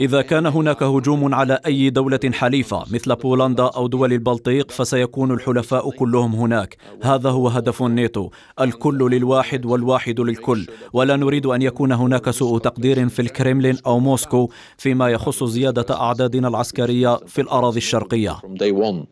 إذا كان هناك هجوم على أي دولة حليفة مثل بولندا أو دول البلطيق فسيكون الحلفاء كلهم هناك هذا هو هدف الناتو الكل للواحد والواحد للكل ولا نريد أن يكون هناك سوء تقدير في الكريملين أو موسكو فيما يخص زيادة أعدادنا العسكرية في الأراضي الشرقية